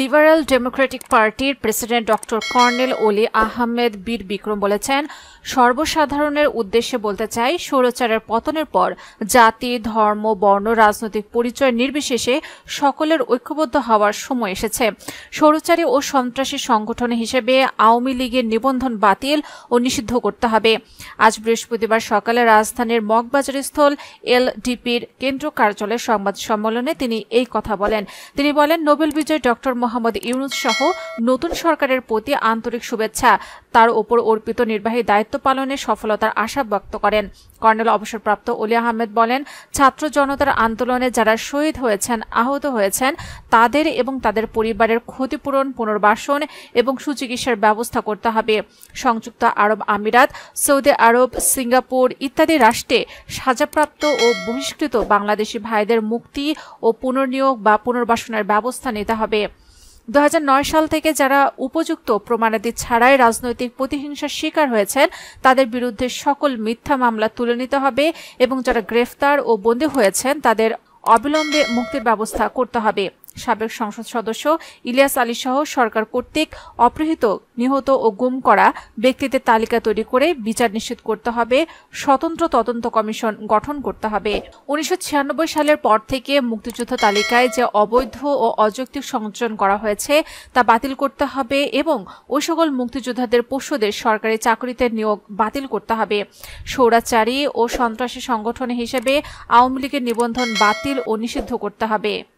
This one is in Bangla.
লিবারেল ডেমোক্রেটিক পার্টির president doctor colonel Oli Ahmed বীর বিক্রম বলেছেন সর্বসাধারণের উদ্দেশ্যে বলতে চাই সৌরচারের পতনের পর জাতি ধর্ম বর্ণ রাজনৈতিক পরিচয় নির্বিশেষে সকলের ঐক্যবদ্ধ হওয়ার সময় এসেছে সৌরচারী ও সন্ত্রাসী সংগঠন হিসেবে আওয়ামী লীগের নিবন্ধন বাতিল ও নিষিদ্ধ করতে হবে আজ বৃহস্পতিবার সকালে রাজধানীর মগবাজারস্থল এলডিপির কেন্দ্র কার্যালয়ে সংবাদ সম্মেলনে তিনি এই কথা বলেন তিনি বলেন নোবেল বিজয় ডক্টর মোহাম্মদ ইউনুস সহ নতুন সরকারের প্রতি আন্তরিক শুভেচ্ছা তার ওপর অর্পিত নির্বাহী দায়িত্ব পালনে সফলতার আশা ব্যক্ত করেন কর্নেল অবসরপ্রাপ্ত অলি আহমেদ বলেন ছাত্র জনতার আন্দোলনে যারা শহীদ হয়েছেন আহত হয়েছেন তাদের এবং তাদের পরিবারের ক্ষতিপূরণ পুনর্বাসন এবং সুচিকিৎসার ব্যবস্থা করতে হবে সংযুক্ত আরব আমিরাত সৌদি আরব সিঙ্গাপুর ইত্যাদি রাষ্ট্রে সাজাপ্রাপ্ত ও বহিষ্কৃত বাংলাদেশি ভাইদের মুক্তি ও পুনর্নিয়োগ বা পুনর্বাসনের ব্যবস্থা নিতে হবে দু সাল থেকে যারা উপযুক্ত প্রমাণাদি ছাড়াই রাজনৈতিক প্রতিহিংসার শিকার হয়েছেন তাদের বিরুদ্ধে সকল মিথ্যা মামলা তুলে নিতে হবে এবং যারা গ্রেফতার ও বন্দী হয়েছেন তাদের অবিলম্বে মুক্তির ব্যবস্থা করতে হবে সাবেক সংসদ সদস্য ইলিয়াস আলী সহ সরকার কর্তৃক অপহৃত নিহত ও গুম করা ব্যক্তিদের তালিকা তৈরি করে বিচার নিশ্চিত করতে হবে স্বতন্ত্র তদন্ত কমিশন গঠন করতে হবে উনিশশো সালের পর থেকে মুক্তিযুদ্ধ তালিকায় যে অবৈধ ও অযৌক্তিক সংযোজন করা হয়েছে তা বাতিল করতে হবে এবং ওই সকল মুক্তিযোদ্ধাদের পশুদের সরকারি চাকরিতে নিয়োগ বাতিল করতে হবে সৌরাচারী ও সন্ত্রাসী সংগঠন হিসেবে আওয়ামী লীগের নিবন্ধন বাতিল ও নিষিদ্ধ করতে হবে